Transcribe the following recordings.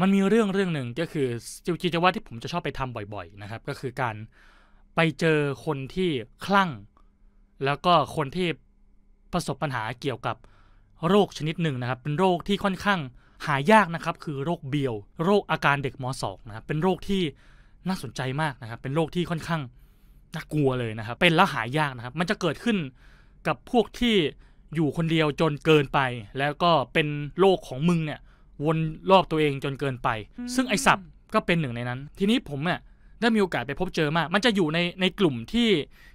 มันมีเรื่องเรื่องหนึ่งก็คือกิจวัตรที่ผมจะชอบไปทำบ่อยๆนะครับก็คือการไปเจอคนที่คลั่ง แล้วก็คนที่ประสบปัญหาเกี่ยวกับโรคชนิดหนึ่งนะครับ เป็นโรคที่ค่อนข้างหายากนะครับ คือโรคเบียว โรคอาการเด็กมสองนะครับเป็นโรคที่น่าสนใจมากนะครับเป็นโรคที่ค่อนข้างน่ากลัวเลยนะครับเป็นแล้วหายากนะครับ มันจะเกิดขึ้นกับพวกที่อยู่คนเดียวจนเกินไป แล้วก็เป็นโรคของมึงเนี่ยวน รอบตัวเองจนเกินไป ซึ่งไอ้สับก็เป็นหนึ่งในนั้น ทีนี้ผมเนี่ยได้มีโอกาสไปพบเจอมากมันจะอยู่ในในกลุ่มที่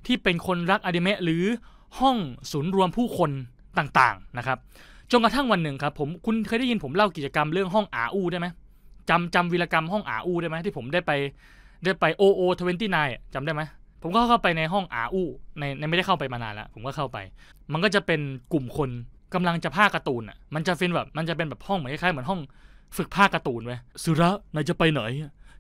ที่เป็นคนรักอดิเมะ หรือห้องศูนย์รวมผู้คนต่าง ๆ นะ ครับจนกระทั่งวันหนึ่งครับ ผมคุณเคยได้ ยินผมเล่ากิจกรรมเรื่องห้องอาอูได้ไหมจำจำวีรกรรมห้องอาอูได้ไหมที่ผมได้ไปได้ไปโอโอทเวนตี้ไนท์จำได้ไหมผมก็เข้าไปในห้องอาอูในไม่ได้เข้าไปมานานแล้วผมก็เข้าไป มันก็จะเป็นกลุ่มคนกำลังจะภาคการ์ตูนอ่ะมันจะเป็นแบบ มันจะเป็นแบบห้องเหมือนคล้ายๆเหมือนห้องฝึกภาคการ์ตูนไว้สุระนายจะไปไหน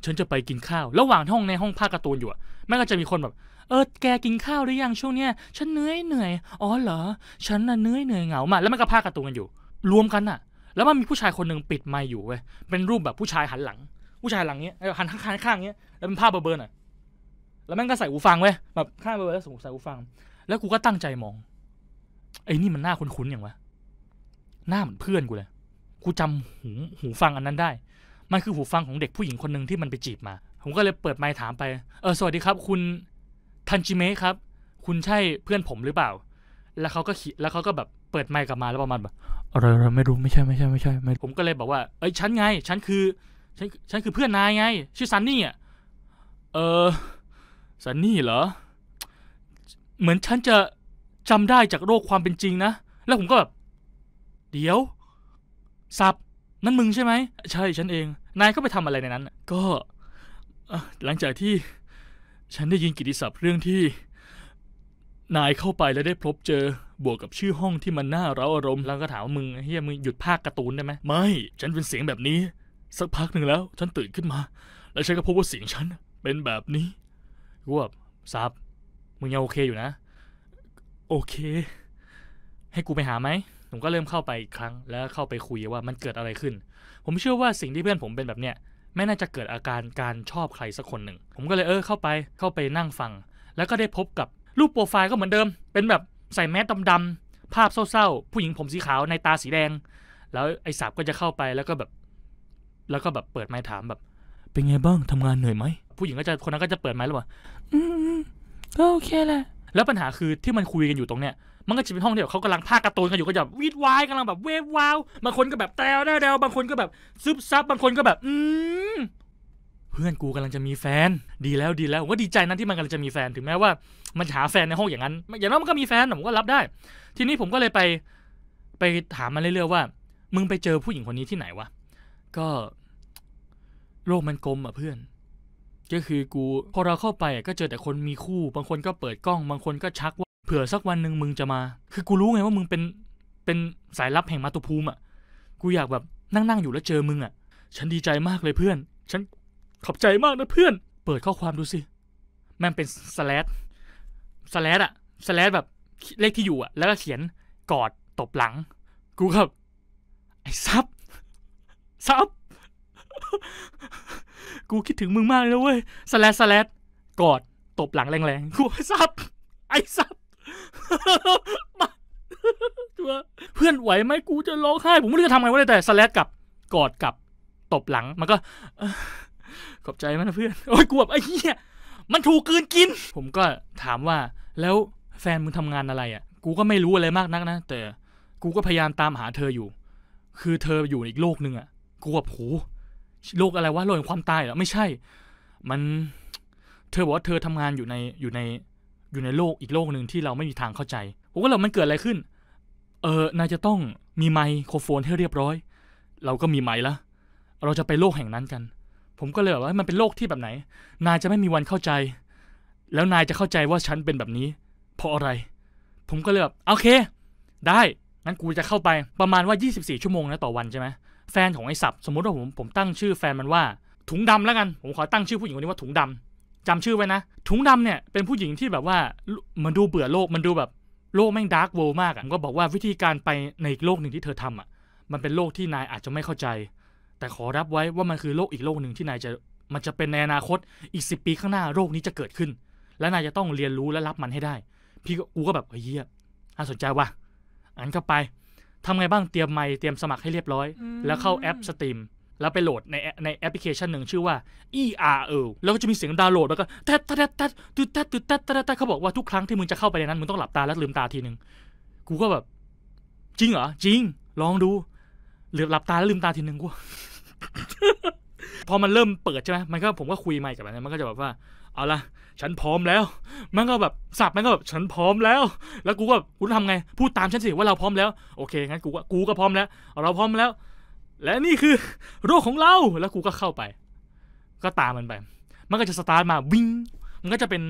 ฉันจะไปกินข้าว ระหว่างห้องในห้องภาคการ์ตูนอยู่อ่ะแม่ก็จะมีคนแบบ เออแกกินข้าวหรือยังช่วงเนี้ยฉันเหนื่อยเหนื่อยอ๋อเหรอฉันน่ะเหนื่อยเหนื่อยเหงามาแล้วมันก็ภาคการ์ตูนกันอยู่ รวมกันอ่ะแล้วมันมีผู้ชายคนหนึ่งปิดไมค์อยู่เว้ยเป็นรูปแบบผู้ชายหันหลัง ผู้ชายหลังเนี้ยหันข้างข้างเนี้ยแล้วเป็นภาพเบอร์เบอร์น่ะแล้วแม่งก็ใส่หูฟังเว้ยแบบข้างเบอร์เบอร์แล้วใส่หูฟัง แล้วกูก็ตั้งใจมองไอ้นี่มันหน้าคุ้นๆอย่างวะหน้าเหมือนเพื่อนกูเลย กูจำหูหูฟังอันนั้นได้ มันคือหูฟังของเด็กผู้หญิงคนหนึ่งที่มันไปจีบมา ผมก็เลยเปิดไมค์ถามไป เออ สวัสดีครับ คุณทันจิเมะครับ คุณใช่เพื่อนผมหรือเปล่า แล้วเขาก็ขีแล้วเขาก็แบบเปิดไมค์กลับมาแล้วประมาณแบบอะไรไม่รู้ไม่ใช่ไม่ใช่ไม่ใช่ไม่ผมก็เลยบอกว่า เอ้ยฉันไงฉันคือฉันฉันคือเพื่อนนายไง ชื่อซันนี่อ่ะ เออซันนี่เหรอ เหมือนฉันจะจำได้จากโรคความเป็นจริงนะ แล้วผมก็แบบเดี๋ยวสับนั่นมึงใช่ไหมใช่ ฉันเอง นายก็ไปทำอะไรในนั้นก็หลังจากที่ ฉันได้ยินกิติศัพท์เรื่องที่ นายเข้าไปแล้วได้พบเจอ บวกกับชื่อห้องที่มันน่าเร้าอารมณ์แล้วก็ถามว่ามึงเฮียมึงหยุดภาคการ์ตูนได้ไหมไม่ ฉันเป็นเสียงแบบนี้ สักพักหนึ่งแล้ว ฉันตื่นขึ้นมา แล้วฉันก็พบว่าเสียงฉัน เป็นแบบนี้กูแบบซับมึงยังโอเคอยู่นะ โอเค ให้กูไปหาไหมผมก็เริ่มเข้าไปอีกครั้ง แล้วเข้าไปคุยว่ามันเกิดอะไรขึ้น ผมเชื่อว่าสิ่งที่เพื่อนผมเป็นแบบเนี้ยไม่น่าจะเกิดอาการการชอบใครสักคนหนึ่ง ผมก็เลยเออเข้าไปเข้าไปนั่งฟัง แล้วก็ได้พบกับรูปโปรไฟล์ก็เหมือนเดิม เป็นแบบใส่แมสดำๆภาพเศร้าๆผู้หญิงผมสีขาวในตาสีแดง แล้วไอ้สาบก็จะเข้าไปแล้วก็แบบ แล้วก็แบบเปิดไม้ถามแบบเป็นไงบ้างทำงานเหนื่อยไหมผู้หญิงก็จะคนนั้นก็จะเปิดไม้แล้วว่าอืมก็โอเคแหละแล้วปัญหาคือที่มันคุยกันอยู่ตรงเนี้ยมันก็จะเป็นห้องที่แบบเขากำลังภาคการ์ตูนกันอยู่ก็จะวิดวายกำลังแบบเวฟวาวบางคนก็แบบแตวแดวบางคนก็แบบซุบซับบางคนก็แบบ อืมเพื่อนกูกำลังจะมีแฟน ดีแล้วดีแล้วผมก็ดีใจนั้นที่มันกำลังจะมีแฟน ถึงแม้ว่า มันหาแฟนในห้องอย่างนั้นอย่างน้อยมันก็มีแฟนผมก็รับได้ ทีนี้ผมก็เลยไป ไปถามมันเรื่อยๆ ว่า มึงไปเจอผู้หญิงคนนี้ที่ไหนวะก็โลกมันกลมอ่ะเพื่อน ก็คือกู พอเราเข้าไปก็เจอแต่คนมีคู่ บางคนก็เปิดกล้อง บางคนก็ชักว่าผื่อสักวันหนึ่งมึงจะมา คือกูรู้ไงว่ามึงเป็น เป็นสายลับแห่งมาตุภูมิอ่ะ กูอยากแบบนั่งนั่งอยู่แล้วเจอมึงอ่ะ ฉันดีใจมากเลยเพื่อน ฉันขอบใจมากนะเพื่อน เปิดข้อความดูสิ แม่งเป็นสแลดสแลดอ่ะสแลดแบบเลขที่อยู่อ่ะ แล้วก็เขียน กอดตบหลัง กูครับ ไอ้ซับ ซับ กูคิดถึงมึงมากเลยเว้ยสแลดสแลดกอดตบหลังแรงๆ กูไอ้ซับไอ้ซับตัวเพื่อนไหวไหมกูจะร้องไห้ผมไม่รู้จะทำไงวะเลยแต่สแลดกับกอดกับตบหลังมันก็ขอบใจมันนะเพื่อนโอ้ยกูแบบไอ้เหี้ยมันถูกเกินกิน ผมก็ถามว่าแล้วแฟนมึงทำงานอะไรอ่ะ กูก็ไม่รู้อะไรมากนักนะ แต่กูก็พยายามตามหาเธออยู่ คือเธออยู่อีกโลกหนึ่งอ่ะกูแบบโหโลกอะไรวะโลกแห่งความตายเหรอ ไม่ใช่ มันเธอบอกว่าเธอทำงานอยู่ในอยู่ในอยู่ในโลกอีกโลกหนึ่งที่เราไม่มีทางเข้าใจ ผมก็เลยมันเกิดอะไรขึ้น เออนายจะต้องมีไมโครโฟนให้เรียบร้อย เราก็มีไมล์ละเราจะไปโลกแห่งนั้นกัน ผมก็เลยแบบว่า มันเป็นโลกที่แบบไหนนายจะไม่มีวันเข้าใจ แล้วนายจะเข้าใจว่าฉันเป็นแบบนี้ เพราะอะไร ผมก็เลยแบบโอเค ได้งั้นกูจะเข้าไปประมาณว่า 24 ชั่วโมงนะต่อวันใช่ไหมแฟนของไอ้สับสมมติว่าผมผมตั้งชื่อแฟนมันว่า ถุงดำแล้วกันผมขอตั้งชื่อผู้หญิงคนนี้ว่าถุงดำจำชื่อไว้นะถุงดำเนี่ยเป็นผู้หญิงที่แบบว่ามันดูเบื่อโลกมันดูแบบโลกแม่งดาร์กเวลมาก่ะก็บอกว่าวิธีการไปในอีกโลกหนึ่งที่เธอทำอ่ะ มันเป็นโลกที่นายอาจจะไม่เข้าใจ แต่ขอรับไว้ว่ามันคือโลกอีกโลกหนึ่งที่นายจะมันจะเป็นในอนาคตอีกสิปีข้างหน้าโรคนี้จะเกิดขึ้น และนายจะต้องเรียนรู้และรับมันให้ได้ พี่กูก็แบบเฮียน่าสนใจว่ะอ่านเข้าไปทำไงบ้างเตรียมไมเตรียมสมัครให้เรียบร้อย แล้วเข้าแอปสตรีมแล้วไปโหลดในในแอปพลิเคชันหนึ่งชื่อว่า ERL แล้วก็จะมีเสียงดาวน์โหลด แล้วก็แทดแทดแทดตืดแทดตแ๊ดแทดแทดเขาบอกว่าทุกครั้งที่มึงจะเข้าไปในนั้นมึงต้องหลับตาแล้วลืมตาทีหนึ่งกูก็แบบจริงเหรอจริงลองดูหลือหลับตาแล้วลืมตาทีหนึ่งกูพอมันเริ่มเปิดใช่ไหมมันก็ผมก็คุยใหม่กับมันมันก็จะแบบว่า เอาละฉันพร้อมแล้ว มันก็แบบสับมันก็แบบฉันพร้อมแล้ว แล้วกูก็กูทำไงพูดตามฉันสิว่าเราพร้อมแล้วโอเคงั้นกูก็กูก็พร้อมแล้ว เราพร้อมแล้วและนี่คือโรคของเราแล้วกูก็เข้าไปก็ตามมันไปมันก็จะสตาร์ทมาวิ่งมันก็จะเป็น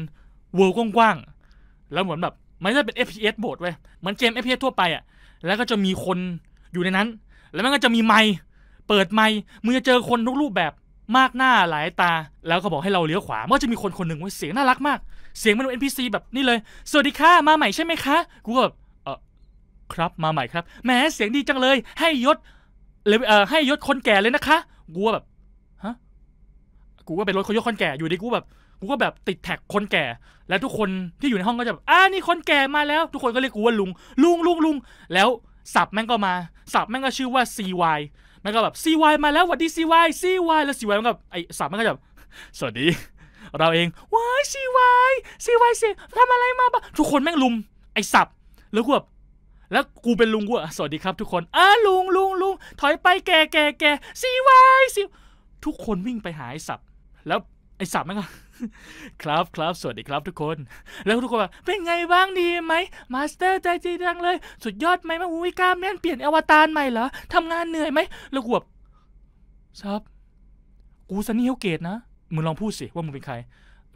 เวิร์กว้างๆแล้วเหมือนแบบมันจะเป็น FPS โบดเว้ยมันเกม FPS ทั่วไปอ่ะแล้วก็จะมีคนอยู่ในนั้น แล้วมันก็จะมีไมเปิดไมมือจะเจอคนทุกรูปแบบมากหน้าหลายตา แล้วก็บอกให้เราเลี้ยวขวามันก็จะมีคนคนหนึ่งว้าเสียงน่ารักมาก เสียงมันเป็น NPC แบบนี่เลยสวัสดีค่ะมาใหม่ใช่ไหมคะกูก็แบบครับมาใหม่ครับแหมเสียงดีจังเลยให้ยศเลยเออให้ยศคนแก่เลยนะคะกูว่าแบบฮะกูก็เป็นรถยศคนแก่อยู่ดีกูแบบกูก็แบบติดแท็กคนแก่ แล้วทุกคนที่อยู่ในห้องก็จะแบบอ่านี่คนแก่มาแล้ว ทุกคนก็เรียกกูว่าลุงลุงลุงลุง แล้วสับแม่งก็มาสับแม่งก็ชื่อว่าซีวายแม่งก็แบบซีวายมาแล้วสวัสดีซซีวายีวายแล้วซีวยแมันก็ไอสับแม่งก็แบบสวัสดี เราเองว้ายีวายเสียทำอะไรมาบ้าทุกคนแม่งลุมไอสับแล้วกูแบบแล้วกูเป็นลุงกูอะสวัสดีครับ ทุกคนอ้าลุงลุงลุงถอยไปแก่แก่แก่ซีววยซีทุกคนวิ่งไปหาไอ้สับ แล้วไอ้สับมันก็ครับครับ สวัสดีครับ ทุกคน แล้วทุกคนว่าเป็นไงบ้างดีไหมมาสเตอร์ ใจจีดังเลยสุดยอดไหมมาอุ้ยกล้ามแม่นเปลี่ยนอวตารใหม่เหรอทำงานเหนื่อยไหมแล้วกูแบบซับ กูซันนี่เฮลเกตนะมึงลองพูดสิว่ามึงเป็นใคร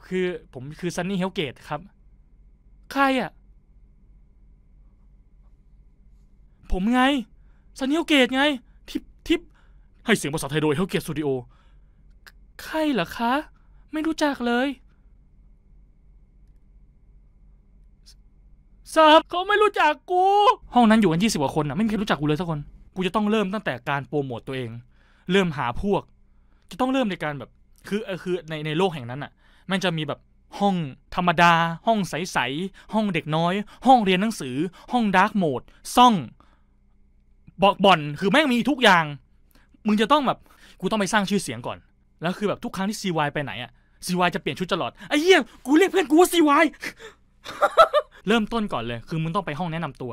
คือผมคือซันนี่เฮลเกตครับใครอ่ะผมไง ซันเฮลเกตไงทิปทิป ให้เสียงภาษาไทยโดยเฮลเกตสตูดิโอ ใครเหรอคะ ไม่รู้จักเลยซับเขาไม่รู้จักกู ห้องนั้นอยู่กันยี่สิบกว่าคนอ่ะไม่มีใครรู้จักกูเลยสักคน กูจะต้องเริ่มตั้งแต่การโปรโมทตัวเอง เริ่มหาพวก จะต้องเริ่มในการแบบคือคือในในโลกแห่งนั้นอ่ะ มันจะมีแบบห้องธรรมดา ห้องใสๆห้องเด็กน้อย ห้องเรียนหนังสือ ห้องดาร์กโหมดซ่องบอกบ่อนคือแม่งมีทุกอย่างมึงจะต้องแบบกูต้องไปสร้างชื่อเสียงก่อน แล้วคือแบบทุกครั้งที่ซีวายไปไหนอะซีวายจะเปลี่ยนชุดตลอดไอ้เหี้ยกูเรียกเพื่อนกูว่าซีวายเริ่มต้นก่อนเลยคือมึงต้องไปห้องแนะนำตัว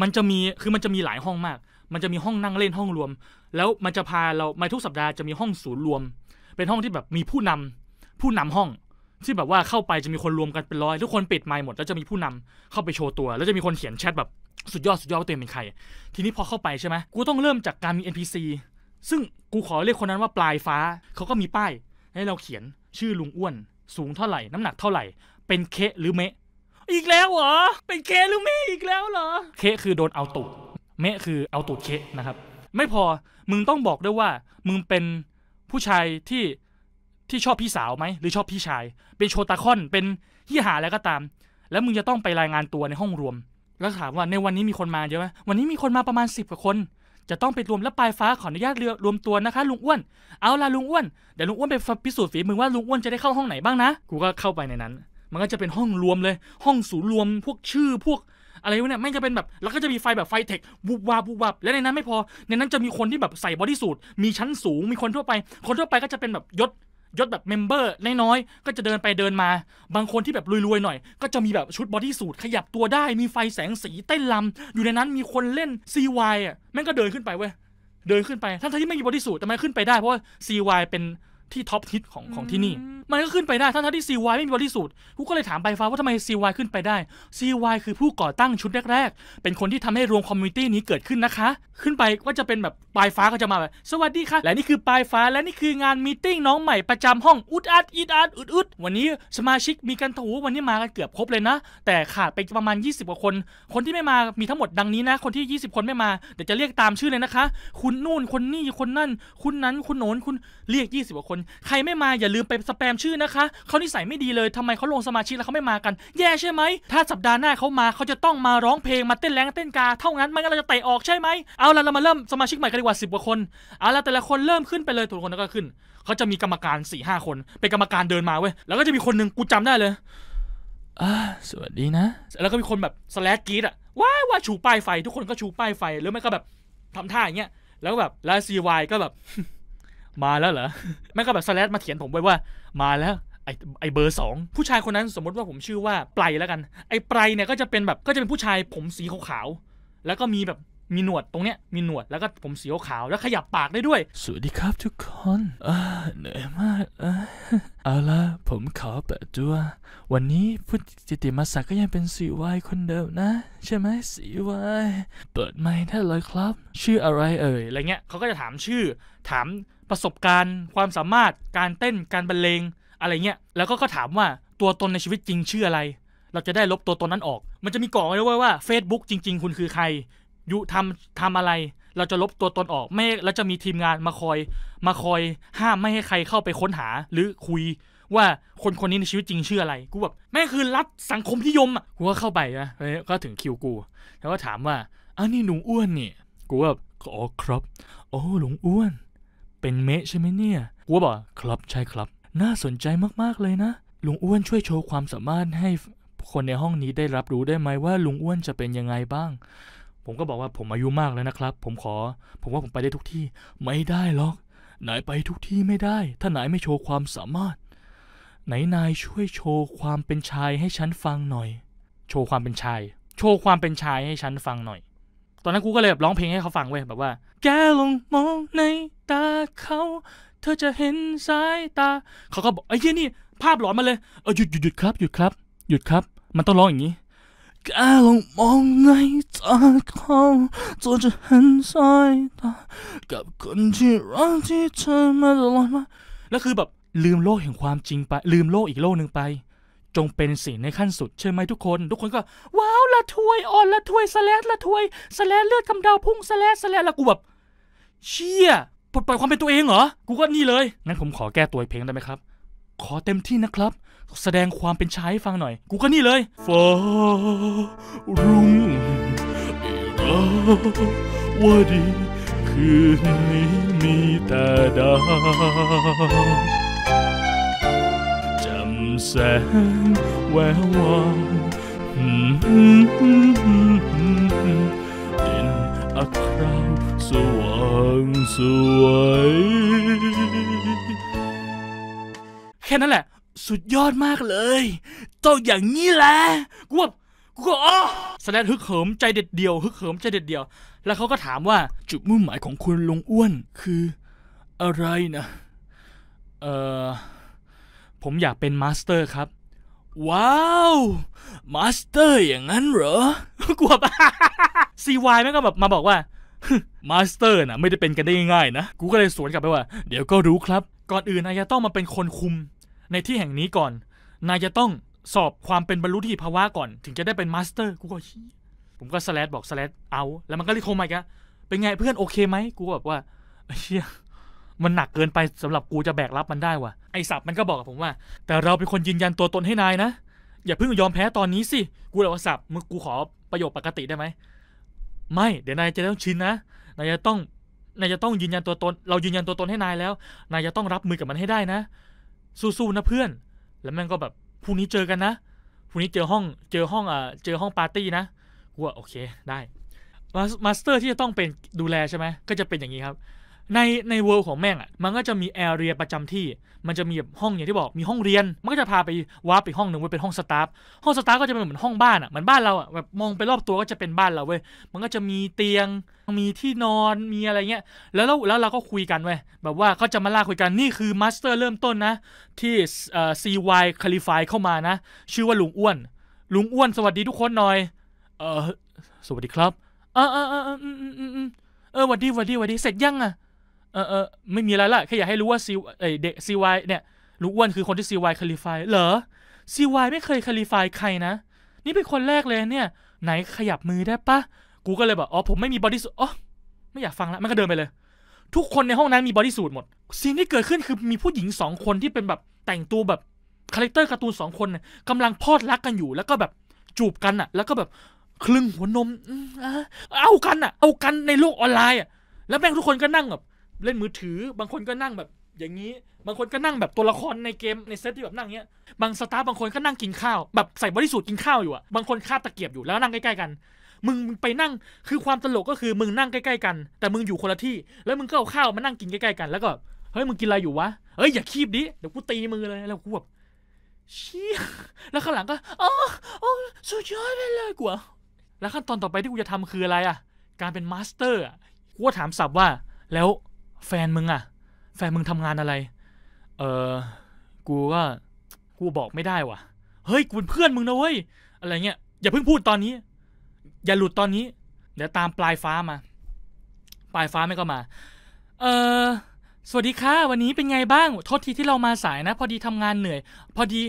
มันจะมีคือมันจะมีหลายห้องมาก มันจะมีห้องนั่งเล่นห้องรวม แล้วมันจะพาเรามาทุกสัปดาห์จะมีห้องศูนย์รวม เป็นห้องที่แบบมีผู้นำ ผู้นำห้อง ที่แบบว่าเข้าไปจะมีคนรวมกันเป็นร้อยทุกคนปิดไมค์หมดแล้วจะมีผู้นำ เข้าไปโชว์ตัว แล้วจะมีคนเขียนแชทแบบสุดยอดสุดยอดว่าตัวเองเป็นใคร ทีนี้พอเข้าไปใช่ไหมกูต้องเริ่มจากการมี NPC ซึ่งกูขอเรียกคนนั้นว่าปลายฟ้า เขาก็มีป้าย ให้เราเขียนชื่อลุงอ้วน สูงเท่าไหร่ น้ำหนักเท่าไหร่ เป็นเคหรือเมะ อีกแล้วเหรอ เป็นเคหรือเมะอีกแล้วเหรอ เคคือโดนเอาตูด เมะคือเอาตูดเคนะครับ ไม่พอ มึงต้องบอกด้วยว่ามึงเป็นผู้ชายที่ที่ชอบพี่สาวไหม หรือ ชอบพี่ชาย เป็นโชตาคอน เป็นที่หาอะไรก็ตาม แล้วมึงจะต้องไปรายงานตัวในห้องรวมแล้วถามว่าในวันนี้มีคนมาเยอะไหมวันนี้มีคนมาประมาณสิบกว่าคน จะต้องไปรวมและปลายฟ้าขออนุญาตเรือรวมตัวนะคะลุงอ้วน เอาละลุงอ้วน เดี๋ยวลุงอ้วนไปพิสูจน์ฝีมือว่าลุงอ้วนจะได้เข้าห้องไหนบ้างนะ กูก็เข้าไปในนั้น มันก็จะเป็นห้องรวมเลย ห้องศูนย์รวมพวกชื่อ พวกอะไรวเนี่ยไม่จะเป็นแบบ แล้วก็จะมีไฟแบบไฟเทคบูบวาบูบวับและในนั้นไม่พอ ในนั้นจะมีคนที่แบบใส่บอดี้สูท มีชั้นสูง มีคนทั่วไป คนทั่วไปก็จะเป็นแบบยศยศแบบเมมเบอร์น้อยๆ ก็จะเดินไปเดินมา บางคนที่แบบรวยๆ หน่อย ก็จะมีแบบชุดบอดี้สูทขยับตัวได้ มีไฟแสงสีเต้นลำ อยู่ในนั้นมีคนเล่นซีวายอ่ะแม่งก็เดินขึ้นไปเว้ยเดินขึ้นไปทั้งที่ไม่มีบอดี้สูทแต่ไม่ขึ้นไปได้เพราะว่าซีวายเป็นที่ท็อปทิตของของที่นี่ มันก็ขึ้นไปได้ทั้งที่ซีวายไม่มีบริสุทธิ์กูก็เลยถามไปฟ้าว่าทำไมซีวายขึ้นไปได้ซีวายคือผู้ก่อตั้งชุดแรกๆเป็นคนที่ทำให้รวมคอมมูนิตี้นี้เกิดขึ้นนะคะ ขึ้นไปว่าจะเป็นแบบปลายฟ้าก็จะมาแบบ สวัสดีค่ะ และนี่คือปลายฟ้า และนี่คืองานมีติ้งน้องใหม่ประจำห้องอุดอัดอิดอัดอุดอุดวันนี้สมาชิกมีกันถูวันนี้มากันเกือบครบเลยนะ แต่ขาดไปประมาณ 20กว่าคน คนที่ไม่มามีทั้งหมดดังนี้นะ คนที่ 20 คนไม่มาเดี๋ยวจะเรียกตามชื่อเลยนะคะ คุณนู่นคนนี่คนนั่นคุณนั้นคุณโน้นคุณเรียก 20กว่าคนนใครไม่มาอย่าลืมไปสแปมชื่อนะคะ เขานิสัยไม่ดีเลยทำไมเขาลงสมาชิกแล้วเขาไม่มากัน แย่ใช่ไหม ถ้าสัปดาห์หน้าเขามาเขาจะต้องมาร้องเพลงมาเต้นแรงเต้นกา เท่านั้นไม่งั้นเราจะเตะออกใช่ไหมเอาละเรามาเริ่มสมาชิกใหม่กันดีกว่าสิบกว่าคน เอาละแต่ละคนเริ่มขึ้นไปเลยทุกคนแล้วก็ขึ้น เขาจะมีกรรมการ4ี่ห้าคนเป็นกรรมการเดินมาเว้ย แล้วก็จะมีคนหนึ่งกูจำได้เลยสวัสดีนะ แล้วก็มีคนแบบสแลกกีดอะว้าว่าชูป้ายไฟ ทุกคนก็ชูป้ายไฟหรือไม่ก็แบบ ทำท่าอย่างเงี้ย แล้วแบบแล้วซีวก็แบบมาแล้วเหรอ แม่ก็แบบสแลดมาเถียนผมไว้ว่า มาแล้วไอ้ไอเบอร์สองผู้ชายคนนั้นสมมติว่าผมชื่อว่าไพรแล้วกัน ไอ้ไพรเนี่ยก็จะเป็นแบบก็จะเป็นผู้ชายผมสีขาวๆแล้วก็มีแบบมีหนวดตรงเนี้ยมีหนวดแล้วก็ผมสีขาวแล้วขยับปากได้ด้วยสวัสดีครับทุกคนอ่าเหนื่อยมากเอาละผมขอเปิดตัววันนี้พุทธจิติมาศกก็ยังเป็นสีวายคนเดิมนะ ใช่ไหมสีวายเปิดไม่ได้เลยครับ ชื่ออะไรเอ่ยอะไรเงี้ยเขาก็จะถามชื่อถามประสบการณ์ความสามารถการเต้นการบรรเลงอะไรเงี้ยแล้วก็ก็ถามว่าตัวตนในชีวิตจริงชื่ออะไร เราจะได้ลบตัวตนนั้นออก มันจะมีกรอบไว้ด้วยว่า Facebook จริง ๆ คุณคือใครยุทำทำอะไร เราจะลบตัวตนออกไม่แล้วจะมีทีมงานมาคอยมาคอยห้ามไม่ให้ใครเข้าไปค้นหาหรือคุย ว่าคนคนนี้ในชีวิตจริงชื่ออะไร กูแบบแม่คือรัฐสังคมนิยมอ่ะกูก็เข้าไปนะก็ถึงคิวกู แล้วก็ถามว่าอันนี้หนูอ้วนนี่กูแบบอ๋อครับอ๋อหลงอ้วนเป็นเมะใช่ไหมเนี่ยอัวบอกครับใช่ครับ น่าสนใจมากๆเลยนะ ลุงอ้วนช่วยโชว์ความสามารถให้ คนในห้องนี้ได้รับรู้ได้ไหมว่าลุงอ้วนจะเป็นยังไงบ้าง ผมก็บอกว่าผมอายุมากแล้วนะครับ ผมขอ ผมว่าผมไปได้ทุกที่ ไม่ได้หรอกนายไปทุกที่ไม่ได้ ถ้านายไม่โชว์ความสามารถ ไหนนายช่วยโชว์ความเป็นชายให้ฉันฟังหน่อย โชว์ความเป็นชาย โชว์ความเป็นชายให้ฉันฟังหน่อย ตอนนั้นกูก็เลยแบบร้องเพลงให้เขาฟังเว้ย แบบว่าแกลงมองในตาเขา เธอจะเห็นสายตา เขาก็บอกไอ้เหี้ยนี่ ภาพหลอนมาเลยเออหยุดหยุดหยุดครับหยุดครับ หยุดครับ มันต้องร้องอย่างนี้ แกลองมองในตาเขาเธอจะเห็นสายตา กับคนที่รักที่เธอมาตลอดมาแล้วคือแบบลืมโลกแห่งความจริงไปลืมโลกอีกโลกหนึ่งไปจงเป็นสิ่งในขั้นสุดใช่ไหมทุกคน ทุกคนก็ว้าว ละถวยอ่อนละถวยสแลดละถวยสแลดเลือดกำเดาพุ่งสแลดสแลดละกูแบบเชี่ยปลดปล่อยความเป็นตัวเองเหรอ กูก็นี่เลยงั้นผมขอแก้ตัวเพลงได้ไหมครับ ขอเต็มที่นะครับแสดงความเป็นชายให้ฟังหน่อย กูก็นี่เลยฟ้ารุ่งอราว่าดี คืนนี้มีแต่ดาวแสงแวววาวดินอัคราสว่างสวย แค่นั้นแหละสุดยอดมากเลยต้องอย่างนี้แหละกูแบบกูก็อ๋อสแลดฮึกเหิมใจเด็ดเดียวฮึกเหิมใจเด็ดเดียว แล้วเขาก็ถามว่าจุดมุ่งหมายของคุณลงอ้วนคือ อะไรนะเอ่อผมอยากเป็นมาสเตอร์ครับ ว้าวมาสเตอร์อย่างนั้นเหรอกลัวปะซีวายแม่งก็แบบมาบอกว่ามาสเตอร์น่ะไม่ได้เป็นกันได้ง่ายๆนะกูก็เลยสวนกลับไปว่าเดี๋ยวก็รู้ครับ ก่อนอื่นนายจะต้องมาเป็นคนคุม ในที่แห่งนี้ก่อนนายจะต้องสอบความเป็นบรรลุที่ภาวะก่อน ถึงจะได้เป็นมาสเตอร์กูก็ผมก็สแลดบอกสแลดเอาแล้วมันก็รีโทรมาอีกอะเป็นไงเพื่อนโอเคไหมกูแบบว่าเชี่ยมันหนักเกินไปสำหรับกูจะแบกรับมันได้วะไอสับมันก็บอกกับผมว่า แต่เราเป็นคนยืนยันตัวตนให้นายนะอย่าเพิ่งยอมแพ้ตอนนี้สิกูเลยว่าสับมึงกูขอประโยคปกติได้ไหมไม่เดี๋ยวนายจะต้องชินนะนายจะต้องนายจะต้องยืนยันตัวตน เรายืนยันตัวตนให้นายแล้วนายจะต้องรับมือกับมันให้ได้นะ สู้ๆนะเพื่อน แล้วแม่งก็แบบพรุ่งนี้เจอกันนะพรุ่งนี้เจอห้องเจอห้องอ่าเจอห้องปาร์ตี้นะกูว่าโอเค ได้มาสเตอร์ที่จะต้องเป็นดูแลใช่ไหมก็จะเป็นอย่างนี้ครับในในเวิด์ของแม่งอ่ะมันก็จะมีแอเรียประจำที่มันจะมีห้องอย่างที่บอกมีห้องเรียนมันก็จะพา ไปวาร์ปอีกห้องหนึ่งเว้ยเป็นห้องสตาฟห้องสตาฟก็จะเป็นเหมือนห้องบ้านอ่ะเหมือนบ้านเราอ่ะแบบมองไปรอบตัวก็จะเป็นบ้านเราเว้ยมันก็จะมีเตียงมีที่นอนมีอะไรเงี้ย แล้วแล้วเราก็คุยกันเว้ยแบบว่าเขาจะมาล่าคุยกันนี่คือมาสเตอร์เริ่มต้นนะที่เอ่อซีวายคาลิฟายเข้ามานะ ชื่อว่าลุงอ้วนลุงอ้วน สวัสดีทุกคนหน่อยเออสวัสดีครับ เออเออเออเออเออเออเออวัสดีวัสดีวัสดีเสร็จยังอ่ะเออเออไม่มีอะไรละแค่อยากให้รู้ว่าซีเอด็กซีวายเนี่ยลุงอ้วนคือคนที่ซีวายคาลิฟายเหรอซีวายไม่เคยคาลิฟายใครนะ นี่เป็นคนแรกเลยเนี่ยไหนขยับมือได้ปะกูก็เลยแบบอ๋อผมไม่มีบอดี้สูทอ๋อไม่อยากฟังละมันก็เดินไปเลย ทุกคนในห้องนั้นมีบอดี้สูทหมด สิ่งที่เกิดขึ้นคือมีผู้หญิงสองคนที่เป็นแบบแต่งตัวแบบคาแรคเตอร์การ์ตูนสองคนกำลังพอดรักกันอยู่แล้วก็แบบจูบกันอ่ะแล้วก็แบบคลึงหัวนมเอากันอ่ะเอากันในโลกออนไลน์อ่ะแล้วแม่งทุกคนก็นั่งแบบเล่นมือถือ บางคนก็นั่งแบบอย่างนี้ บางคนก็นั่งแบบตัวละครในเกม ในเซตที่แบบนั่งเงี้ย บางสตาร์บางคนก็นั่งกินข้าว แบบใส่บริสุทธิ์กินข้าวอยู่อะบางคนคาบตะเกียบอยู่แล้วนั่งใกล้ๆกัน มึงไปนั่ง คือความตลกก็คือมึงนั่งใกล้ ๆ กัน แต่มึงอยู่คนละที่ แล้วมึงก็เอาข้าวมานั่งกินใกล้ๆกัน แล้วก็ เฮ้ยมึงกินอะไรอยู่วะ เฮ้ยอย่าคีบดิเดี๋ยวกูตีมือเลยแล้วกูแบบเชี่ยแล้วข้างหลังก็อ๋ออ๋อสุดยอดไปเลยกูอะแล้วขั้นตอนต่อไปที่กูจะทำคืออะไรอะการเป็นมาสเตอร์อะกูถามสับว่าแล้วแฟนมึงอะแฟนมึงทำงานอะไร เออกูก็กูบอกไม่ได้ว่ะเฮ้ยกูเป็นเพื่อนมึงนะเว้ย อะไรเงี้ยอย่าเพิ่งพูดตอนนี้ อย่าหลุดตอนนี้เดี๋ยวตามปลายฟ้ามา ปลายฟ้าไม่ก็มา เออสวัสดีค่ะวันนี้เป็นไงบ้างโทษทีที่เรามาสายนะ พอดีทำงานเหนื่อย พอดี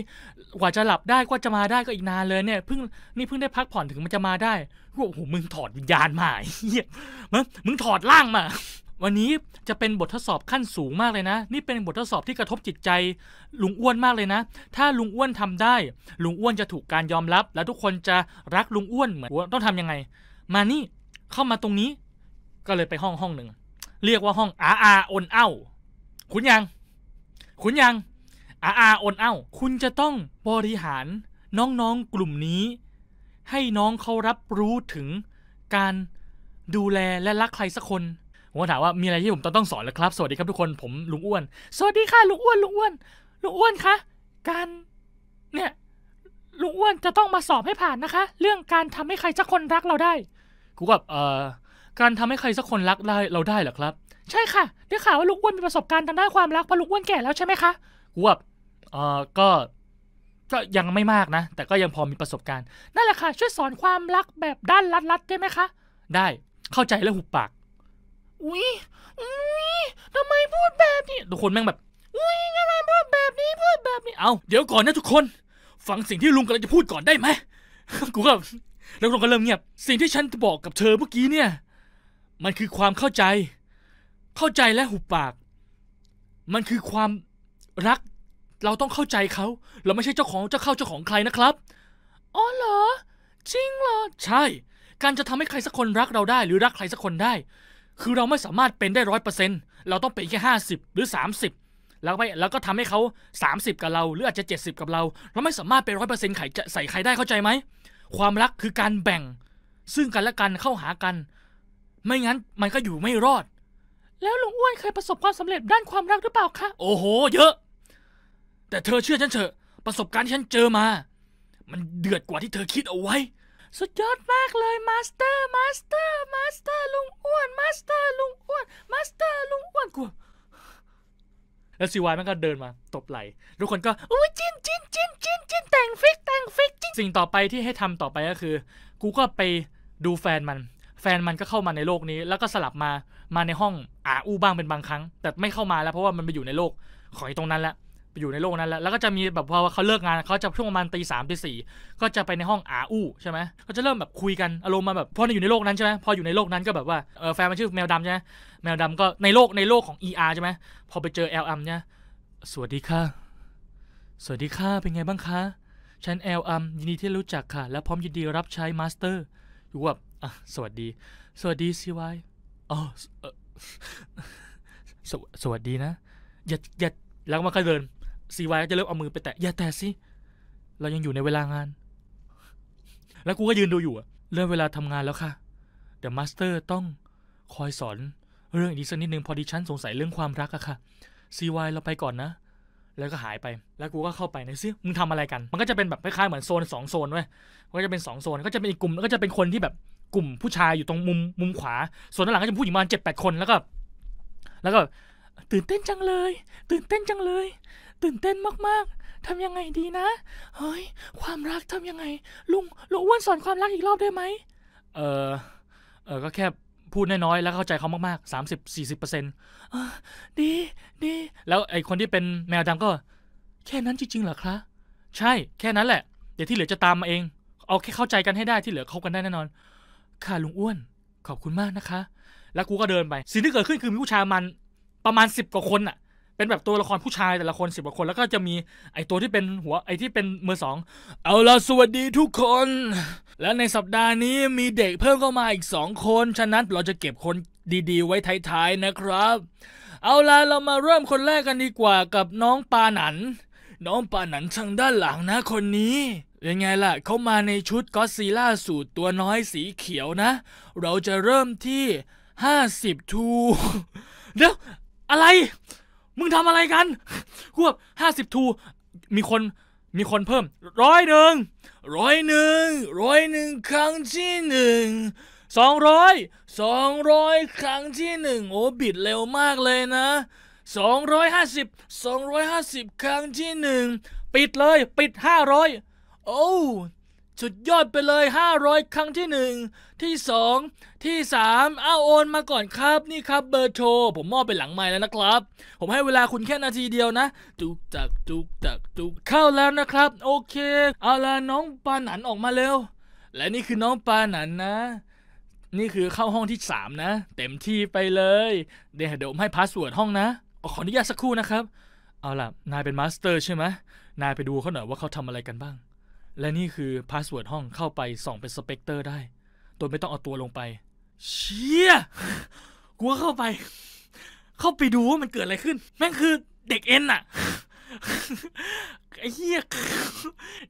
กว่าจะหลับได้กว่าจะมาได้ก็อีกนานเลยเนี่ยเพิ่งนี่เพิ่งได้พักผ่อนถึงมันจะมาได้โอ้โหมึงถอดวิญญาณมาเฮียมึงมึงถอดร่างมาวันนี้จะเป็นบททดสอบขั้นสูงมากเลยนะ นี่เป็นบททดสอบที่กระทบจิตใจลุงอ้วนมากเลยนะ ถ้าลุงอ้วนทำได้ ลุงอ้วนจะถูกการยอมรับ และทุกคนจะรักลุงอ้วนเหมือนต้องทํำยังไง มานี่เข้ามาตรงนี้ก็เลยไปห้องห้องหนึ่ง เรียกว่าห้องอาอาอนเอ้าคุณยัง คุณยังอาอาอนเอ้าคุณจะต้องบริหารน้องๆกลุ่มนี้ ให้น้องเขารับรู้ถึงการดูแลและรักใครสักคนผมก็ถามว่ามีอะไรที่ผมต้องสอนหรือครับ สวัสดีครับทุกคนผมลุงอ้วนสวัสดีค่ะลุงอ้วนลุงอ้วนลุงอ้วนคะการ เนี่ยลุงอ้วนจะต้องมาสอบให้ผ่านนะคะ เรื่องการทำให้ใครสักคนรักเราได้กูแบบเอ่อการทำให้ใครสักคนรักได้เราได้เหรอครับ ใช่ค่ะได้ข่าวว่าลุงอ้วนมีประสบการณ์ทางด้านความรักเพราะลุงอ้วนแก่แล้วใช่ไหมคะกูแบบเอ่อก็ก็ยังไม่มากนะแต่ก็ยังพอมีประสบการณ์นั่นแหละค่ะช่วยสอนความรักแบบด้านลัดๆได้ไหมคะได้เข้าใจแล้วหุบปากอุ้ยอุ้ยทำไมพูดแบบนี้ ทุกคนแม่งแบบอุ้ยทำไมพูดแบบนี้ พูดแบบนี้ เอาเดี๋ยวก่อนนะทุกคน ฟังสิ่งที่ลุงกำลังจะพูดก่อนได้ไหมกูก็แล้วลุงก็เริ่มเงียบ สิ่งที่ฉันบอกกับเธอเมื่อกี้เนี่ย มันคือความเข้าใจ เข้าใจและหุบปาก มันคือความรัก เราต้องเข้าใจเขา เราไม่ใช่เจ้าของเจ้าเข้าเจ้าของใครนะครับ อ๋อเหรอ จริงเหรอ ใช่ การจะทำให้ใครสักคนรักเราได้ หรือรักใครสักคนได้คือเราไม่สามารถเป็นได้ร้อยเปอร์เซ็นต์เราต้องเป็นแค่ห้าสิบหรือสามสิบแล้วไปแล้วก็ทำให้เขาสามสิบกับเราหรืออาจจะเจ็ดสิบกับเรา เราไม่สามารถเป็นร้อยเปอร์เซ็นต์ใส่ใครได้เข้าใจไหมความรักคือการแบ่ง ซึ่งกันและกันเข้าหากัน ไม่งั้นมันก็อยู่ไม่รอด แล้วลุงอ้วนเคยประสบความสำเร็จด้านความรักหรือเปล่าคะโอ้โห เยอะ แต่เธอเชื่อฉันเถอะประสบการณ์ที่ฉันเจอมา มันเดือดกว่าที่เธอคิดเอาไว้สุดยอดมากเลยมาสเตอร์มาสเตอร์มาสเตอร์ลุงอ้วนมาสเตอร์ลุงอ้วนมาสเตอร์ลุงอ้วนกูแล้วซีวายมันก็เดินมาตบไหลทุกคนก็อุ้ยจิ้นจิ้นจิ้นจิ้นจิ้นแต่งฟิกแต่งฟิกจิ้นสิ่งต่อไปที่ให้ทำต่อไปก็คือกูก็ไปดูแฟนมันแฟนมันก็เข้ามาในโลกนี้ แล้วก็สลับมามาในห้องอาอู้บ้างเป็นบางครั้ง แต่ไม่เข้ามาแล้ว เพราะว่ามันไปอยู่ในโลก ของไอ้ตรงนั้นแล้วอยู่ในโลกนั้นแล้วแล้วก็จะมีแบบพอเขาเลิกงานเขาจะช่วงประมาณตีสามตีสี่ก็จะไปในห้องอาอู้ใช่ไหมเขาจะเริ่มแบบคุยกันอารมณ์มาแบบพออยู่ในโลกนั้นใช่ไหมพออยู่ในโลกนั้นก็แบบว่าเออแฟนมันชื่อแมวดำใช่ไหมแมวดำก็ในโลกในโลกของ ER ใช่ไหมพอไปเจอ LM เนี่ยสวัสดีค่ะ สวัสดีค่ะเป็นไงบ้างคะ ฉัน LM ยินดีที่รู้จักค่ะ และพร้อมยินดีรับใช้มาสเตอร์อยู่แบบสวัสดีสวัสดีซีไวอ๋อสวัสดีนะอย่าอย่าแล้วมันก็เดินซีวายก็จะเริ่มเอามือไปแตะ อย่าแตะสิ เรายังอยู่ในเวลางาน แล้วกูก็ยืนดูอยู่อะเริ่มเวลาทำงานแล้วค่ะ เดี๋ยวมาสเตอร์ต้องคอยสอนเรื่องอีกสักนิดนึงพอดีฉันสงสัยเรื่องความรักอะค่ะซีวายเราไปก่อนนะ แล้วก็หายไป แล้วกูก็เข้าไปในซิมึงทำอะไรกัน มันก็จะเป็นแบบคล้ายๆเหมือนโซนสองโซนเว้ยก็จะเป็นสองโซน ก็จะเป็นอีกกลุ่มแล้วก็จะเป็นคนที่แบบกลุ่มผู้ชายอยู่ตรงมุมมุมขวาส่วนด้านหลังก็จะผู้หญิงมาเจ็ดแปดคน แล้วก็ แล้วก็ตื่นเต้นจังเลย ตื่นเต้นจังเลยตื่นเต้นมาก ๆ ทำยังไงดีนะ เฮ้ย ความรักทำยังไง ลุงลุงอ้วนสอนความรักอีกรอบได้ไหม เออเออก็แค่พูดน้อยๆแล้วเข้าใจเขามากๆ 30 40เปอร์เซ็นต์ดีดีแล้วไอคนที่เป็นแมวดำก็ แค่นั้นจริงๆเหรอคะ ใช่แค่นั้นแหละ เดี๋ยวที่เหลือจะตามมาเอง เอาแค่เข้าใจกันให้ได้ที่เหลือเข้ากันได้แน่นอนค่ะลุงอ้วน ขอบคุณมากนะคะ แล้วกูก็เดินไป สิ่งที่เกิดขึ้นคือมีผู้ชายมันประมาณสิบกว่าคนอะเป็นแบบตัวละครผู้ชายแต่ละคนสิบกว่าคนแล้วก็จะมีไอตัวที่เป็นหัวไอที่เป็นมือสองเอาละสวัสดีทุกคน และในสัปดาห์นี้มีเด็กเพิ่มเข้ามาอีกสองคน ฉะนั้นเราจะเก็บคนดีๆ ไว้ท้ายๆนะครับ เอาละเรามาเริ่มคนแรกกันดีกว่ากับน้องปาหนัน น้องปาหนันทางด้านหลังนะคนนี้ยังไงล่ะเขามาในชุดก็ซีล่าสูตรตัวน้อยสีเขียวนะ เราจะเริ่มที่ห้าสิบทูเดี๋ยวอะไรมึงทำอะไรกันกูแบบห้าสิบทูมีคนมีคนเพิ่มร้อยหนึ่งร้อยหนึ่งร้อยหนึ่งครั้งที่หนึ่งสองร้อยสองร้อยครั้งที่หนึ่งโอ้บิดเร็วมากเลยนะสองร้อยห้าสิบสองร้อยห้าสิบครั้งที่หนึ่งปิดเลยปิดห้าร้อยโอ้สุดยอดไปเลย 500 ครั้งที่ 1 ที่2ที่3เอาโอนมาก่อนครับนี่ครับเบอร์โทรผมมอบไปหลังไม้แล้วนะครับ ผมให้เวลาคุณแค่นาทีเดียวนะจุกจักจุกจักจุกเข้าแล้วนะครับโอเคเอาละน้องปาหนันออกมาเร็ว และนี่คือน้องปาหนันนะ นี่คือเข้าห้องที่ 3 นะ เต็มที่ไปเลยเดี๋ยวเดี๋ยวผมให้พาสเวิร์ดห้องนะขออนุญาตสักครู่นะครับเอาล่ะนายเป็นมาสเตอร์ใช่ไหมนายไปดูเขาหน่อยว่าเขาทำอะไรกันบ้างและนี่คือพาสเวิร์ดห้องเข้าไปส่องเป็นสเปกเตอร์ได้โดยไม่ต้องเอาตัวลงไป เชี่ยกูเข้าไป เข้าไปดูว่ามันเกิดอะไรขึ้น แม่งคือเด็กเอ็นอะไอ้เหี้ย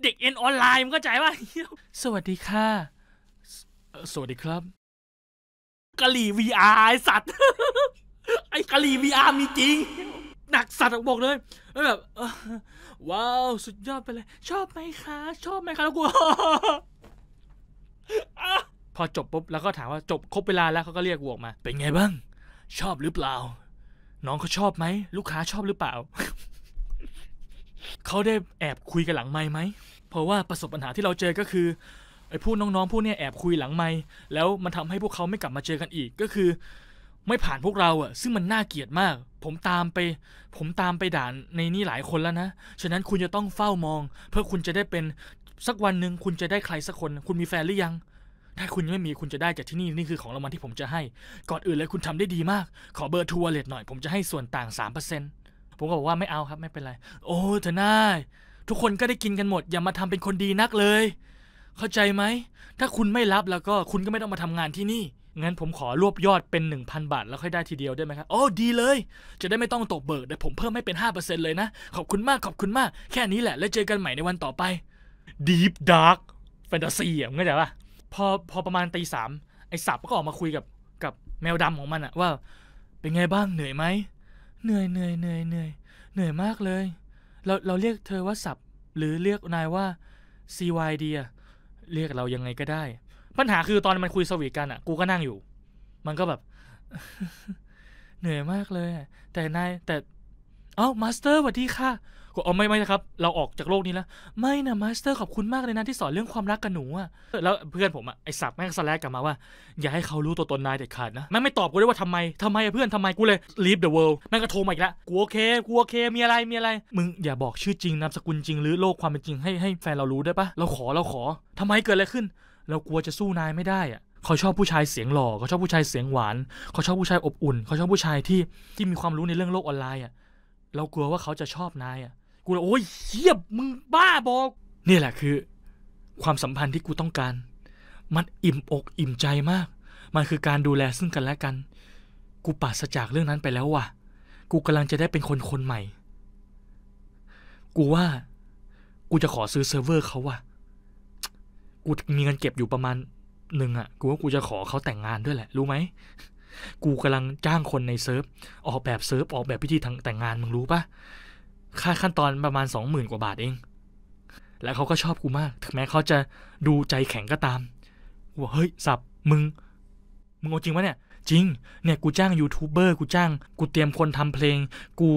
เด็กเอ็นออนไลน์มัน้าใจว่าสวัสดีค่ะ สวัสดีครับกะหรี่ VR ไอสัตว์ ไอ้กะหรี่ VR มีจริงหนักสัตว์บอกเลยแล้วแบบว้าว สุดยอดไปเลย ชอบไหมคะ ชอบไหมคะแล้วกูพอจบปุ๊บแล้วก็ถามว่าจบครบเวลาแล้วเขาก็เรียกวกมาเป็นไงบ้าง ชอบหรือเปล่า น้องเขาชอบไหมลูกค้าชอบหรือเปล่า เขาได้แอบคุยกันหลังไม้ไหมเพราะว่าประสบปัญหาที่เราเจอก็คือไอ้พูดน้องๆพูดเนี่ยแอบคุยหลังไม้แล้วมันทำให้พวกเขาไม่กลับมาเจอกันอีก ก็คือไม่ผ่านพวกเราอะซึ่งมันน่าเกลียดมากผมตามไปผมตามไปด่านในนี่หลายคนแล้วนะฉะนั้นคุณจะต้องเฝ้ามองเพื่อคุณจะได้เป็นสักวันหนึ่งคุณจะได้ใครสักคน คุณมีแฟนหรือยังถ้าคุณยังไม่มีคุณจะได้จากที่นี่นี่คือของรางวัลที่ผมจะให้ ก่อนอื่นเลยคุณทำได้ดีมาก ขอเบอร์ทัวร์เลทหน่อย ผมจะให้ส่วนต่าง 3%ผมก็บอกว่าไม่เอาครับไม่เป็นไรโอ้เธอนายทุกคนก็ได้กินกันหมดอย่ามาทำเป็นคนดีนักเลย เข้าใจไหมถ้าคุณไม่รับแล้วก็คุณก็ไม่ต้องมาทำงานที่นี่งั้นผมขอรวบยอดเป็น 1,000 บาทแล้วค่อยได้ทีเดียวได้ไหมครับ โอ้ดีเลย จะได้ไม่ต้องตกเบิกเดี๋ยวผมเพิ่มให้เป็น 5%เลยนะ ขอบคุณมากขอบคุณมาก แค่นี้แหละ แล้วเจอกันใหม่ในวันต่อไป Deep Dark Fantasy อ่ะเข้าใจปะพอพอประมาณตีสามไอ้สับก็ออกมาคุยกับกับแมวดำของมันอะว่าเป็นไงบ้างเหนื่อยไหม เหนื่อยเหนื่อยเหนื่อยเหนื่อยเหนื่อยมากเลย เราเราเรียกเธอว่าสับหรือเรียกนายว่า CY ดีอะเรียกเรายังไงก็ได้ปัญหาคือตอนมันคุยสวีทกันอ่ะ กูก็นั่งอยู่ มันก็แบบ เหนื่อยมากเลย แต่นายแต่เอ้ามาสเตอร์สวัสดีค่ะกูเอาไม่ไม่นะครับ เราออกจากโลกนี้แล้ว ไม่นะมาสเตอร์ขอบคุณมากเลยนะที่สอนเรื่องความรักกับหนูอ่ะ แล้วเพื่อนผมอ่ะไอสับแม่งสแลกกลับมาว่า อย่าให้เขารู้ตัวตนนายเด็ดขาดนะ แม่งไม่ตอบกูด้วยว่าทำไมทำไมเพื่อนทำไมกูเลย leave the world แม่งก็โทรมาอีกละ กูโอเคกูโอเค มีอะไรมีอะไร มึง อย่าบอกชื่อจริงนามสกุลจริงหรือโลกความเป็นจริงให้ให้แฟนเรารู้ได้ปะเราขอเราขอทำไมเกิดอะไรขึ้นเรากลัวจะสู้นายไม่ได้อะเขาชอบผู้ชายเสียงหล่อเขาชอบผู้ชายเสียงหวานเขาชอบผู้ชายอบอุ่นเขาชอบผู้ชายที่ที่มีความรู้ในเรื่องโลกออนไลน์อ่ะเรากลัวว่าเขาจะชอบนายอ่ะ กูเลยโอ้ยเหียบมึงบ้าบอกนี่แหละคือ ความสัมพันธ์ที่กูต้องการ มันอิ่มอกอิ่มใจมาก มันคือการดูแลซึ่งกันและกัน กูปราศจากเรื่องนั้นไปแล้วว่ะ กูกำลังจะได้เป็นคนคนใหม่ กูว่า กูจะขอซื้อเซิร์ฟเวอร์เขาว่ะกูมีเงินเก็บอยู่ประมาณหนึ่งอะ่ะ กูว่ากูจะขอเขาแต่งงานด้วยแหละ รู้ไหม กูกำลังจ้างคนในเซิร์ฟ ออกแบบเซิร์ฟ ออกแบบพิธีทางแต่งงาน มึงรู้ปะ ค่าขั้นตอนประมาณสองหมื่นกว่าบาทเอง และเขาก็ชอบกูมาก ถึงแม้เขาจะ ดูใจแข็งก็ตามว่าเฮ้ย สับ มึง มึงเอาจริงปะเนี่ย จริง เนี่ยกูจ้างยูทูบเบอร์กูจ้าง กูเตรียมคนทำเพลงกู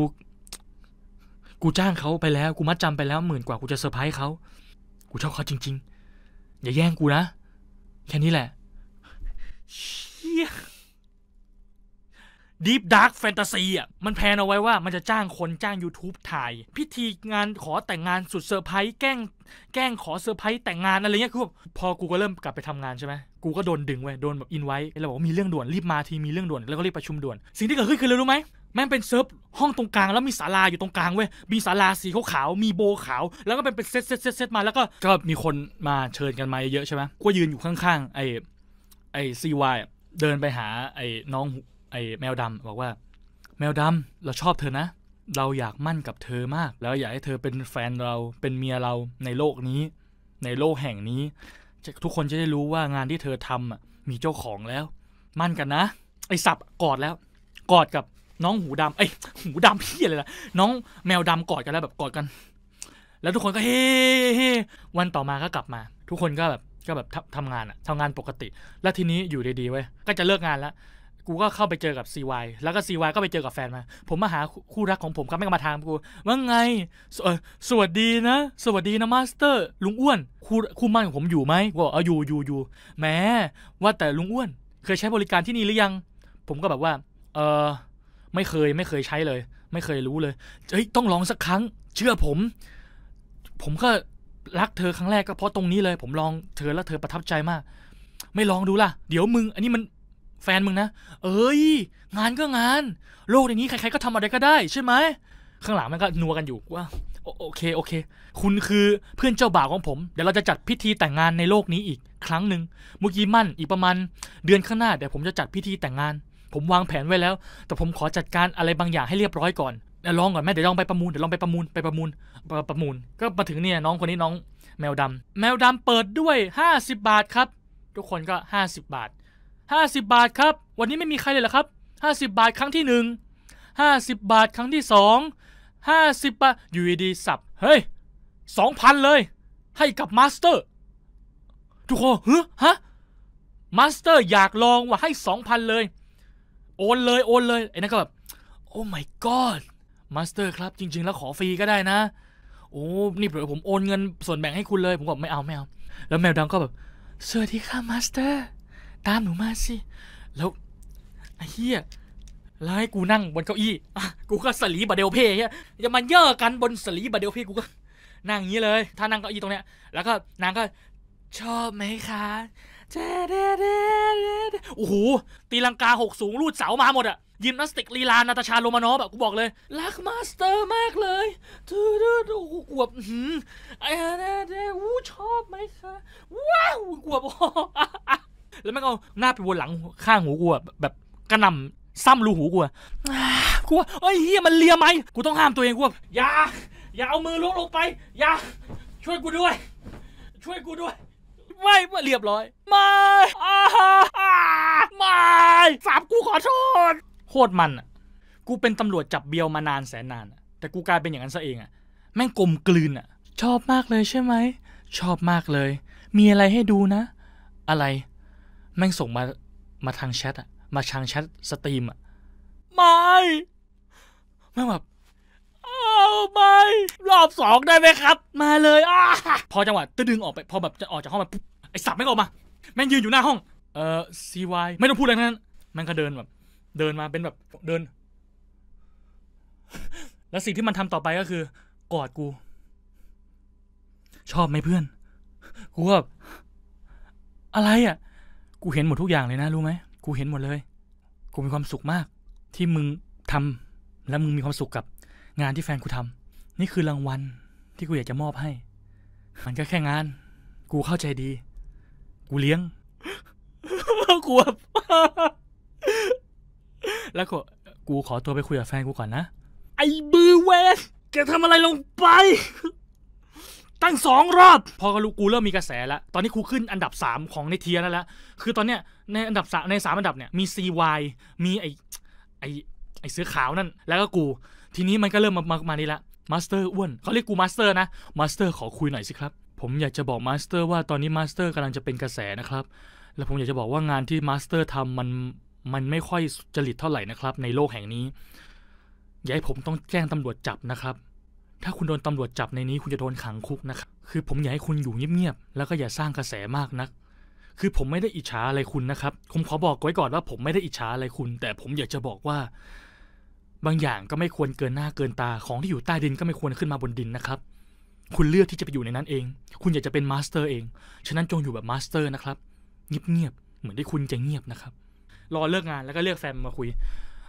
กูจ้างเขาไปแล้วกูมัดจำไปแล้วหมื่นกว่ากูจะเซอร์ไพรส์เขากูชอบเขาจริง ๆอย่าแย่งกูนะ แค่นี้แหละเียดีฟดาร์กแฟนตาซีอ่ะ มันแพนเอาไว้ว่ามันจะจ้างคนจ้าง YouTube ถ่าย พิธีงานขอแต่งงานสุดเซอร์ไพรส์แกล้งแกล้งขอเซอร์ไพรส์แต่งงานอะไรเงี้ยคือพอกูก็เริ่มกลับไปทำงานใช่ไหม กูก็โดนดึงไว้โดนแบบอินไว้แล้วบอกว่ามีเรื่องด่วน รีบมาที มีเรื่องด่วน แล้วก็รีบประชุมด่วน สิ่งที่เกิดขึ้นคืออะไรรู้ไหมแม่งเป็นเซิร์ฟห้องตรงกลาง แล้วมีศาลาอยู่ตรงกลางเว้ย มีศาลาสีขาวๆ มีโบขาว แล้วก็เป็นเป็นเซตเซตเซตเซตมาแล้วก็ก็มีคนมาเชิญกันมาเยอะใช่ไหมก็ยืนอยู่ข้างๆ ไอ้ไอ้ซีวายเดินไปหาไอ้น้องไอ้แมวดำบอกว่า แมวดำเราชอบเธอนะ เราอยากมั่นกับเธอมาก แล้วอยากให้เธอเป็นแฟนเราเป็นเมียเราในโลกนี้ ในโลกแห่งนี้ทุกคนจะได้รู้ว่างานที่เธอทำมีเจ้าของแล้ว มั่นกันนะ ไอ้สับกอดแล้วกอดกับน้องหูดำเอ้หูดำพี่อะไรล่ะ น้องแมวดำกอดกันแล้วแบบกอดกัน แล้วทุกคนก็เฮ่เฮวันต่อมาก็กลับมา ทุกคนก็แบบก็แบบทำงานอะทำงานปกติ แล้วทีนี้อยู่ดีๆเว้ยก็จะเลิกงานแล้ว กูก็เข้าไปเจอกับซีวแล้วก็ซีวก็ไปเจอกับแฟนมา ผมมาหาคู่รักของผมครับไม่ก็มาทางกู ว่าไงสวัสดีนะ สวัสดีนะมาสเตอร์ ลุงอ้วนคู่คู่มั่นของผมอยู่ไหมกูบอกเอออยู่อยู่อยู่แม้ว่าแต่ลุงอ้วน เคยใช้บริการที่นี่หรือยัง ผมก็แบบว่า เออไม่เคยไม่เคยใช้เลยไม่เคยรู้เลยเฮ้ยต้องลองสักครั้ง เชื่อผม ผมก็รักเธอครั้งแรกก็เพราะตรงนี้เลย ผมลองเธอแล้วเธอประทับใจมาก ไม่ลองดูล่ะ เดี๋ยวมึง อันนี้มันแฟนมึงนะเอ้ย งานก็งานโลกอย่างนี้ใครๆก็ทำอะไรก็ได้ใช่ไหมข้างหลังมันก็นัวกันอยู่ว่าโอเคโอเค คุณคือเพื่อนเจ้าบ่าวของผม เดี๋ยวเราจะจัดพิธีแต่งงานในโลกนี้อีกครั้งหนึ่งเมื่อกี้มั่นอีกประมาณ เดือนข้างหน้าเดี๋ยวผมจะจัดพิธีแต่งงานผมวางแผนไว้แล้ว แต่ผมขอจัดการอะไรบางอย่างให้เรียบร้อยก่อนเดี๋ยวลองก่อนแม่ เดี๋ยวลองไปประมูลเดี๋ยวลองไปประมูลไปประมูลประมูลก็มาถึงเนี่ยน้องคนนี้น้องแมวดำ แมวดำเปิดด้วย 50 บาทครับ ทุกคนก็ 50 บาท 50 บาทครับ วันนี้ไม่มีใครเลยเหรอครับ 50 บาทครั้งที่ 1 50 บาทครั้งที่ 2 50 บาท อยู่ดีสับ เฮ้ย 2,000 เลย ให้กับมาสเตอร์ทุกคนเฮ้ฮะมาสเตอร์อยากลองว่าให้2,000เลยโอนเลยโอนเลยไอ้นั่นก็แบบโอ้ my god มาสเตอร์ครับ จริง ๆ แล้วขอฟรีก็ได้นะ โอ้ นี่เดี๋ยวผมโอนเงินส่วนแบ่งให้คุณเลยผมบอกไม่เอาไม่เอาแล้วแมวดำก็แบบสวัสดีค่ะมาสเตอร์ ตามหนูมาสิแล้วไอ้เหี้ยแล้วให้กูนั่งบนเก้าอี้กูก็สลีบาเดลเพ่เฮียอยมาเย่อกันบนสลีบาเดลเพ่กูก็นั่งอย่างนี้เลย ถ้านั่งเก้าอี้ตรงเนี้ยแล้วก็นางก็ชอบไหมคะจเดเดดโอ้โห ตีลังกาหกสูงลูดเสามาหมดอะยิมนาสติกลีลานาตาชาโรมานอฟอะกูบอกเลยรักมาสเตอร์มากเลยดูดูดูอวบหืมไอ้เดดวูชอบไหมคะ ว้าวอวบ แล้วแม่งเอาหน้าไปบนหลังข้างหูกูอแบบกระหน่ำซ้ำรูหูกูอะกูว่าเฮ้ยเฮียมันเลียไหมกูต้องห้ามตัวเองกูวอย่าอย่าเอามือลุกงลงไปอย่าช่วยกูด้วย ช่วยกูด้วยไม่เรียบร้อยไม่ไม่สามกูขอโทษโคตรมันอ่ะกูเป็นตำรวจจับเบียวมานานแสนนานแต่กูกลายเป็นอย่างนั้นซะเองอ่ะแม่งกลมกลืนอ่ะชอบมากเลยใช่ไหมชอบมากเลย มีอะไรให้ดูนะ อะไรแม่งส่งมามาทางแชทอ่ะมาทางแชทสตรีมอ่ะไม่แม่งแบบไอ่ไรอบสองได้ไหมครับ มาเลยอพอจังหวะตึดึงออกไปพอแบบจะออกจากห้องมาปุ๊บไอ้ สับไม่ออกมา แม่งยืนอยู่หน้าห้อง เอ่อซีวายไม่ต้องพูดอะไรนั้น แม่งก็เดินแบบเดินมาเป็นแบบ เดิน แล้วสิ่งที่มันทำต่อไปก็คือ กอดกู ชอบไหมเพื่อน กูแบบอะไรอ่ะกูเห็นหมดทุกอย่างเลยนะรู้ไหม กูเห็นหมดเลย กูมีความสุขมาก ที่มึงทำ แล้วมึงมีความสุขกับ งานที่แฟนกูทำ นี่คือรางวัล ที่กูอยากจะมอบให้มันก็แค่งาน กูเข้าใจดีกูเลี้ยงูวบ แล้วก็กูขอตัวไปคุยกับแฟนกูก่อนนะ ไอ้บือเวสแกทำอะไรลงไป ตั้งสองรอบ พอกู้กูเริ่มมีกระแสแล้ว ตอนนี้กูขึ้นอันดับ 3 ของในเทียร์แล้วละคือตอนเนี้ยในอันดับสในสามอันดับเนี่ยมี CY มีไอไอไอเสื้อขาวนั่น แล้วก็กู ทีนี้มันก็เริ่มมา มามานี่ละ มาสเตอร์อ้วนเขาเรียกกูมาสเตอร์ นะ มาสเตอร์ขอคุยหน่อยสิครับผมอยากจะบอกมาสเตอร์ ว่าตอนนี้มาสเตอร์กำลังจะเป็นกระแสนะครับ และผมอยากจะบอกว่างานที่มาสเตอร์ทำมันมันไม่ค่อยจริตเท่าไหร่นะครับ ในโลกแห่งนี้ อย่าให้ผมต้องแจ้งตำรวจจับนะครับ ถ้าคุณโดนตำรวจจับในนี้ คุณจะโดนขังคุกนะครับคือผมอยากให้คุณอยู่เงียบๆแล้วก็อย่าสร้างกระแสมากนะัก คือผมไม่ได้อิจฉาอะไรคุณนะครับ ผมขอบอกไว้ก่อนว่าผมไม่ได้อิจฉาอะไรคุณ แต่ผมอยากจะบอกว่า บางอย่างก็ไม่ควรเกินหน้าเกินตาของที่อยู่ใต้ดินก็ไม่ควรขึ้นมาบนดินนะครับคุณเลือกที่จะไปอยู่ในนั้นเอง คุณอยากจะเป็นมาสเตอร์เอง ฉะนั้นจงอยู่แบบมาสเตอร์นะครับ เงียบๆ เหมือนที่คุณจะเงียบนะครับ รอเลิกงานแล้วก็เลือกแฟนมาคุย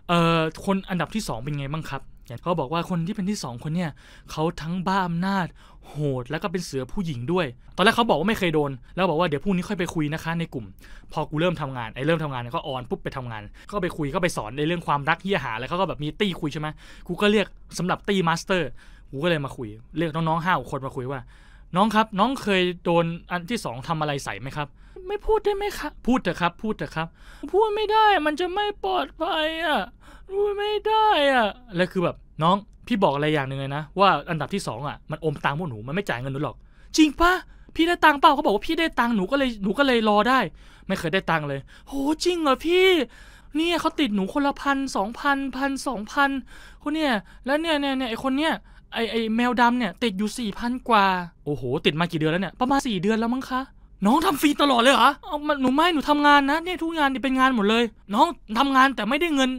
เอ่อคนอันดับที่ 2 เป็นไงบ้างครับเขาบอกว่าคนที่เป็นที่2คนเนี่ยเขาทั้งบ้าอำนาจโหดแล้วก็เป็นเสือผู้หญิงด้วย ตอนแรกเขาบอกว่าไม่เคยโดน แล้วบอกว่าเดี๋ยวพรุ่งนี้ค่อยไปคุยนะคะ ในกลุ่ม พอกูเริ่มทำงานไอ้เริ่มทำงานก็ออนปุ๊บไปทำงาน ก็ไปคุยก็ไปสอนในเรื่องความรักเฮี้ยหาแล้วเขาก็แบบมีตี้คุยใช่ไหมกูก็เรียกสำหรับตี้มาสเตอร์กูก็เลยมาคุยเรียกน้องๆห้าคนมาคุยว่าน้องครับน้องเคยโดนอันที่สองทำอะไรใส่ไหมครับ ไม่พูดได้ไหมครับ พูดเถอะครับพูดเถอะครับ พูดไม่ได้มันจะไม่ปลอดภัยอ่ะพูดไม่ได้อ่ะแล้วคือแบบน้องพี่บอกอะไรอย่างหนึ่งเลยนะ ว่าอันดับที่สองอ่ะมันอมตังพวกหนูมันไม่จ่ายเงินหนูหรอก จริงปะพี่ได้ตังเปล่าเขาบอกว่าพี่ได้ตังหนูก็เลยหนูก็เลยรอได้ ไม่เคยได้ตังเลย โหจริงเหรอพี่ เนี่ยเขาติดหนูคนละพันสองพันพันสองพันคนเนี่ยแล้วเนี่ยเนี่ยเนี่ยไอคนเนี่ยไอไอแมวดำเนี่ย ติดอยู่สี่พันกว่า โอ้โห ติดมากี่เดือนแล้วเนี่ยประมาณสี่เดือนแล้วมั้งคะน้องทำฟรีตลอดเลยเหรอเอาหนูไม่หนูทำงานนะเนี่ยทุกงานนี่เป็นงานหมดเลย น้องทำงานแต่ไม่ได้เงิน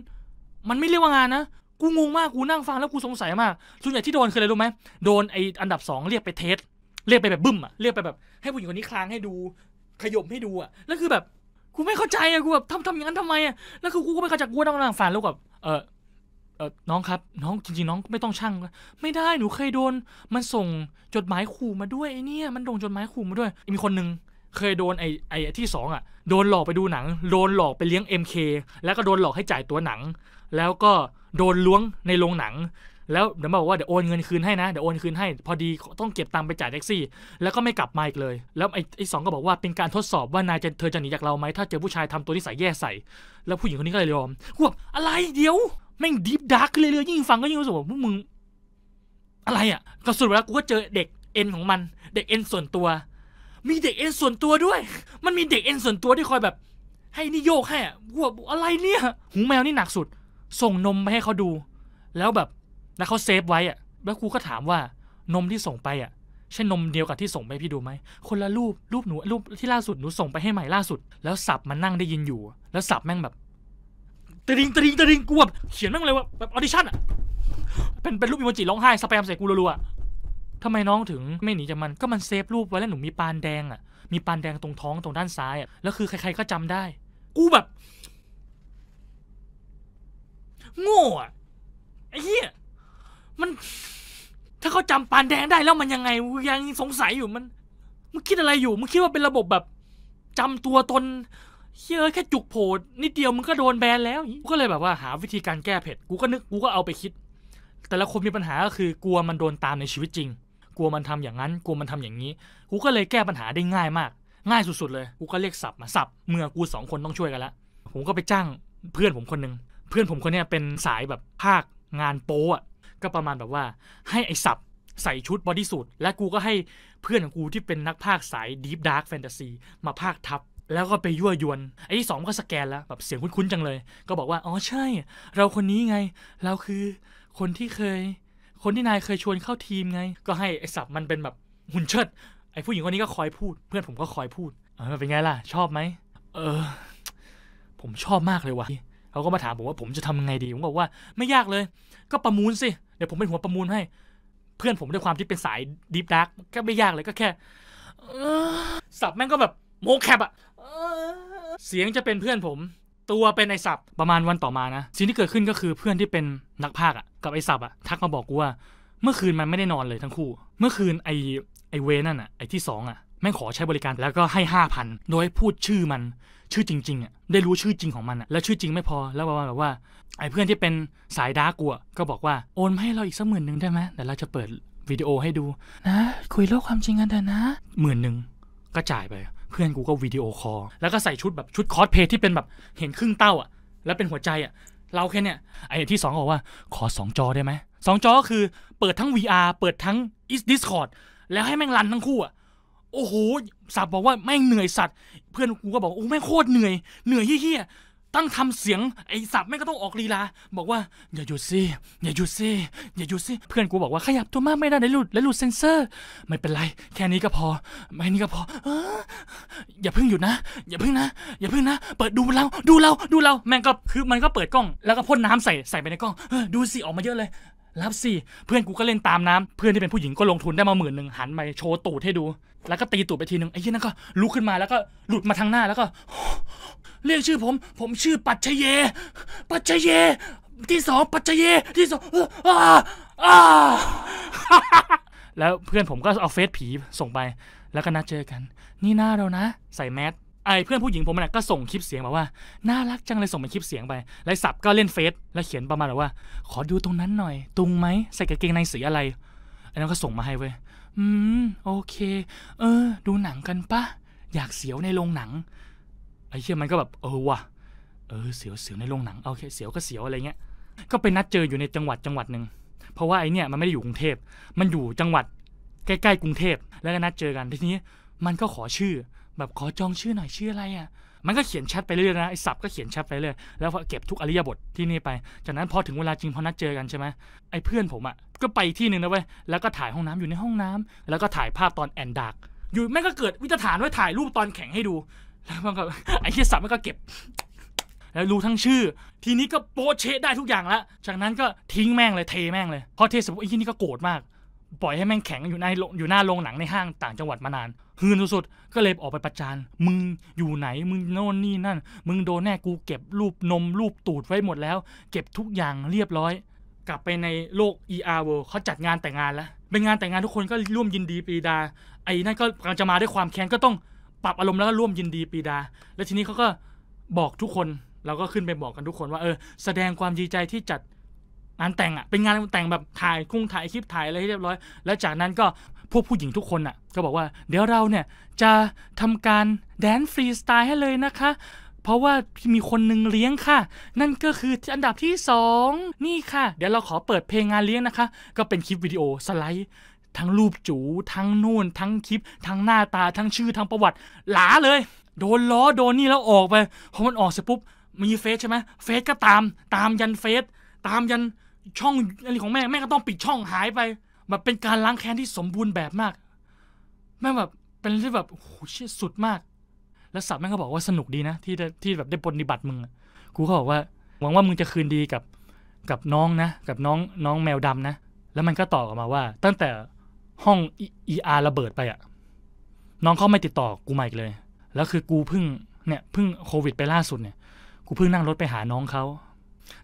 มันไม่เรียกว่างานนะ กูงงมากกูนั่งฟังแล้วกูสงสัยมากส่วนใหญ่ที่โดนคืออะไรรู้ไหมโดนไออันดับสองเรียกไปเทสเรียกไปแบบบึ้มอะเรียกไปแบบ ให้ผู้หญิงคนนี้คลางให้ดูขยมให้ดูอะแล้วคือแบบกูไม่เข้าใจอะกูแบบทำทำอย่างนั้นทำไมอะแล้วคือกูก็ไม่เข้าใจกูนั่งฟังแล้วแบบ เออเออน้องครับน้องจริงๆ น้องไม่ต้องช่าง ไม่ได้หนูเคยโดนมันส่งจดหมายขู่มาด้วยไอเนี่ยมันโดนจดหมายขู่มาด้วย มีคนหนึ่งเคยโดนไอไอที่สองอ่ะโดนหลอกไปดูหนัง โดนหลอกไปเลี้ยง MK แล้วก็โดนหลอกให้จ่ายตัวหนัง แล้วก็โดนล้วงในโรงหนัง แล้วเดี๋ยวบอกว่าเดี๋ยวโอนเงินคืนให้นะเดี๋ยวโอนคืนให้พอดีต้องเก็บตังค์ไปจ่ายแท็กซี่ แล้วก็ไม่กลับมาอีกเลย แล้วไอ้ไอ้สองก็บอกว่าเป็นการทดสอบว่านายจะเธอจะหนีจากเราไหมถ้าเจอผู้ชายทำตัวนิสัยแย่ใส่แล้วผู้หญิงคนนี้ก็เลยยอมววอะไรเดี๋ยวแม่งดิฟดาร์กเรื่อยๆยิ่งฟังก็ยิ่งรู้สึกว่าพวกมึงอะไรอ่ะก็สุดแล้วกูก็เจอเด็กเอ็นของมัน เด็กเอ็นส่วนตัว มีเด็กเอ็นส่วนตัวด้วย มันมีเด็กเอ็นส่วนตัวที่คอยแบบ ให้นี่โยกให้อะววอะไรเนี่ยหูแมวนี่หนักสุด ส่งนมไปให้เขาดู แล้วแบบแล้วเขาเซฟไว้อ่ะ แล้วครูก็ถามว่า นมที่ส่งไปอ่ะ ใช่นมเดียวกับที่ส่งไปพี่ดูไหมคนละรูปรูปหนูรูปที่ล่าสุดหนูส่งไปให้ใหม่ล่าสุด แล้วสับมันนั่งได้ยินอยู่ แล้วสับแม่งแบบตริงตริงตริงกูแบบเขียนแม่งเลยว่าแบบออดิชั่นอ่ะ เป็น เป็นรูปอิโมจิร้องไห้สแปมใส่กูรัวๆทำไมน้องถึงไม่หนีจากมันก็มันเซฟรูปไว้แล้วหนูมีปานแดงอ่ะมีปานแดงตรงท้อง ตรงด้านซ้ายอ่ะแล้วคือใครๆก็จำได้ กูแบบโง่อ่ะ ไอ้เหี้ยมัน ถ้าเขาจำปานแดงได้แล้วมันยังไง ยังสงสัยอยู่มันมึงคิดอะไรอยู่มึงคิดว่าเป็นระบบแบบ จำตัวตนเชื่อแค่จุกโผล่นิดเดียวมึงก็โดนแบนแล้ว กูก็เลยแบบว่าหาวิธีการแก้เผ็ด กูก็นึกกูก็เอาไปคิด แต่ละคนมีปัญหาก็คือกลัวมันโดนตามในชีวิตจริง กลัวมันทำอย่างนั้น กลัวมันทำอย่างนี้ กูก็เลยแก้ปัญหาได้ง่ายมาก ง่ายสุดๆเลย กูก็เรียกสับมาสับ เมื่อกูสองคนต้องช่วยกันละผมก็ไปจ้างเพื่อนผมคนนึง เพื่อนผมคนนี้เป็นสายแบบภาคงานโป๊ะก็ประมาณแบบว่าให้ไอสับใส่ชุดบอดี้สูทและกูก็ให้เพื่อนของกูที่เป็นนักภาคสายดีฟดาร์กแฟนตาซีมาภาคทับแล้วก็ไปยั่วยวนไอ้ที่สองก็สแกนแล้วแบบเสียงคุ้นๆจังเลย ก็บอกว่าอ๋อใช่ เราคนนี้ไงเราคือ คนที่เคย คนที่นายเคยชวนเข้าทีมไง ก็ให้ไอ้สับมันเป็นแบบหุ่นเชิดไอ้ผู้หญิงคนนี้ก็คอยพูด เพื่อนผมก็คอยพูดเออเป็นไงล่ะ ชอบไหมเออผมชอบมากเลยว่ะเขาก็มาถามผมว่าผมจะทำไงดีผมบอกว่าไม่ยากเลย ก็ประมูลสิ เดี๋ยวผมเป็นหัวประมูลให้ เพื่อนผมด้วยความที่เป็นสายดีฟดักก็ไม่ยากเลยก็แค่สับแม่งก็แบบโมแคบอะเสียงจะเป็นเพื่อนผมตัวเป็นไอสับประมาณวันต่อมานะสิ่งที่เกิดขึ้นก็คือเพื่อนที่เป็นนักภาคอ่ะกับไอสับอ่ะทักมาบอกกูว่า เมื่อคืนมันไม่ได้นอนเลยทั้งคู่เมื่อคืนไอไอเวนั่นอ่ะไอที่สองอ่ะแม่งขอใช้บริการแล้วก็ให้ห้าพันโดยพูดชื่อมันชื่อจริงๆอ่ะได้รู้ชื่อจริงของมันอ่ะแล้วชื่อจริงไม่พอแล้วประมาณแบบว่าไอ้เพื่อนที่เป็นสายดาร์กัวก็บอกว่าโอนให้เราอีกสักหมื่นหนึ่งได้ไหมเดี๋ยวเราจะเปิดวิดีโอให้ดูนะ คุยโลกความจริงกันเถอะนะหมื่นหนึ่งก็จ่ายไปเพื่อนกูก็วิดีโอคอล แล้วก็ใส่ชุดแบบชุดคอสเพย์ที่เป็นแบบเห็นครึ่งเต้าอ่ะ แล้วเป็นหัวใจอ่ะ เราแค่เนี่ยไอ้ที่สองบอกว่า ขอสองจอได้ไหมสองจอก็คือเปิดทั้ง VR เปิดทั้ง Discord แล้วให้แม่งรันทั้งคู่อ่ะ โอ้โห สับบอกว่าแม่งเหนื่อยสัตว์ เพื่อนกูก็บอก โอ้แม่งโคตรเหนื่อย เหนื่อยเฮี้ยตั้งทำเสียง ไอ้สับแม่งก็ต้องออกลีลา บอกว่า อย่าหยุดสิอย่าหยุดสิอย่าหยุดสิเพื่อนกูบอกว่าขยับตัวมากไม่ได้เลยหลุดและหลุดเซนเซอร์ ไม่เป็นไร แค่นี้ก็พอแค่นี้ก็พออย่าเพิ่งหยุดนะ อย่าเพิ่งนะ อย่าเพิ่งนะเปิดดูเรา ดูเราดูเราแม่งก็คือมันก็เปิดกล้อง แล้วก็พ่นน้ำใส่ใส่ไปในกล้องดูสิ ออกมาเยอะเลยรับสิเพื่อนกูก็เล่นตามน้ำเพื่อนที่เป็นผู้หญิงก็ลงทุนได้มาหมื่นหนึ่งหันไปโชว์ตูดให้ดู แล้วก็ตีตูดไปทีหนึ่งไอ้ยี่นั่นก็ลุกขึ้นมาแล้วก็หลุดมาทางหน้า แล้วก็ เรียกชื่อผม ผมชื่อปัจเจเย ปัจเจเย ที่สองปัจเจเยที่สองอ้าอ้าแล้วเพื่อนผมก็เอาเฟซผีส่งไปแล้วก็นัดเจอกัน นี่หน้าเรานะ ใส่แมสไอ้เพื่อนผู้หญิงผมน่ะก็ส่งคลิปเสียงมาว่าน่ารักจังเลยส่งเป็นคลิปเสียงไป แล้วสับก็เล่นเฟซแล้วเขียนประมาณว่า ขอดูตรงนั้นหน่อยตุงไหมใส่กางเกงในสีอะไรไอ้นั่นก็ส่งมาให้เว้ยอืมโอเค เออ ดูหนังกันปะอยากเสียวในโรงหนังไอ้เชี่ยมันก็แบบ เออว่ะเออเสียวเสียวในโรงหนังโอเค เสียวก็เสียวอะไรเงี้ยก็ไปนัดเจออยู่ในจังหวัดจังหวัดหนึ่งเพราะว่าไอ้นี่มันไม่ได้อยู่กรุงเทพมันอยู่จังหวัด ใกล้ๆกรุงเทพแล้วก็นัดเจอกัน ทีนี้มันก็ขอชื่อแบบขอจองชื่อหน่อยชื่ออะไรอ่ะ มันก็เขียนแชทไปเรื่อยนะไอ้สับก็เขียนแชทไปเรื่อยแล้วเก็บทุกอริยบทที่นี่ไป จากนั้นพอถึงเวลาจริงพอนัดเจอกันใช่ไหมไอ้เพื่อนผมอ่ะก็ไปที่หนึ่งนะเว้ยแล้วก็ถ่ายห้องน้ำอยู่ในห้องน้ำ แล้วก็ถ่ายภาพตอนแอนดักอยู่แม่ก็เกิดวิจฐานไว้ถ่ายรูปตอนแข่งให้ดู แล้วมันก็ไอ้ที่สับมันก็เก็บ แล้วรู้ทั้งชื่อ ทีนี้ก็โปเชได้ทุกอย่างละจากนั้นก็ทิ้งแม่งเลยเทแม่งเลยพอเทเสร็จไอ้ที่นี่ก็โกรธมากปล่อยให้แม่งแข็ง อยู่ในอยู่หน้าโรงหนังในห้างต่างจังหวัดมานานฮืนสุดๆก็เลยออกไปประจาน มึงอยู่ไหนมึงโน่นนี่นั่น มึงโดนแน่กูเก็บรูปนมรูปตูดไว้หมดแล้วเก็บทุกอย่างเรียบร้อย กลับไปในโลก ER World เขาจัดงานแต่งงานแล้ว เป็นงานแต่งงานทุกคนก็ร่วมยินดีปีดา ไอ้นั่นก็กำลังจะมาด้วยความแค้นก็ต้องปรับอารมณ์แล้วก็ร่วมยินดีปีดา แล้วทีนี้เขาก็บอกทุกคนเราก็ขึ้นไปบอกกันทุกคนว่าเออแสดงความดีใจที่จัดงานแต่งอ่ะ เป็นงานแต่งแบบถ่ายคุ้งถ่ายคลิปถ่ายอะไรให้เรียบร้อย แล้วจากนั้นก็พวกผู้หญิงทุกคนอ่ะ ก็บอกว่าเดี๋ยวเราเนี่ย จะทำการแดนฟรีสไตล์ให้เลยนะคะ เพราะว่ามีคนหนึ่งเลี้ยงค่ะ นั่นก็คืออันดับที่2นี่ค่ะ เดี๋ยวเราขอเปิดเพลงงานเลี้ยงนะคะ ก็เป็นคลิปวิดีโอสไลด์ ทั้งรูปจูทั้งนู่นทั้งคลิป ทั้งหน้าตาทั้งชื่อทั้งประวัติหลาเลย โดนล้อโดนนี่แล้วออกไปพอมันออกเสร็จปุ๊บมีเฟซใช่ไหมเฟซก็ตามตามยันเฟซตามยันช่องอะไรของแม่ แม่ก็ต้องปิดช่องหายไปแบบเป็นการล้างแค้นที่สมบูรณ์แบบมาก แม่แบบเป็นที่แบบโอ้โหเชี่ยสุดมาก แล้วสับแม่ก็บอกว่าสนุกดีนะที่ที่แบบได้ปฏิบัติมึงกูก็บอกว่า หวังว่ามึงจะคืนดีกับกับน้องนะ กับน้องน้องแมวดำนะแล้วมันก็ตอบออกมาว่าตั้งแต่ห้องเออาร์ระเบิดไปอะน้องเขาไม่ติดต่อกูใหม่เลย แล้วคือกูเพิ่งเนี่ยเพิ่งโควิด ไปล่าสุดเนี่ยกูเพิ่งนั่งรถไปหาน้องเขา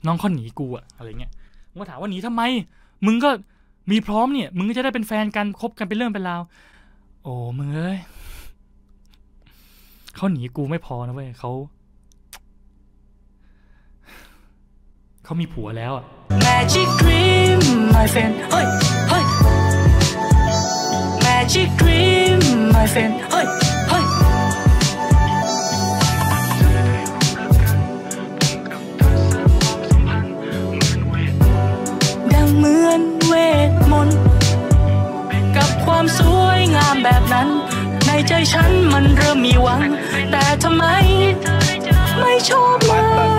น้องเขาหนีกูอะอะไรเงี้ยมก็ถามว่าหนีทำไม มึงก็มีพร้อมเนี่ย มึงก็จะได้เป็นแฟนกัน คบกันเป็นเรื่องเป็นราว โอ้มึงเอ้ยเขาหนีกูไม่พอนะเว้ย เขาเขามีผัวแล้วอ่ะ Magic Dream my friend เฮ้ยเฮ้ย Magic Dream my friend เฮ้ยามแบบนั้นในใจฉันมันเริ่มมีหวัง แต่ทำไมไม่ชอบเลย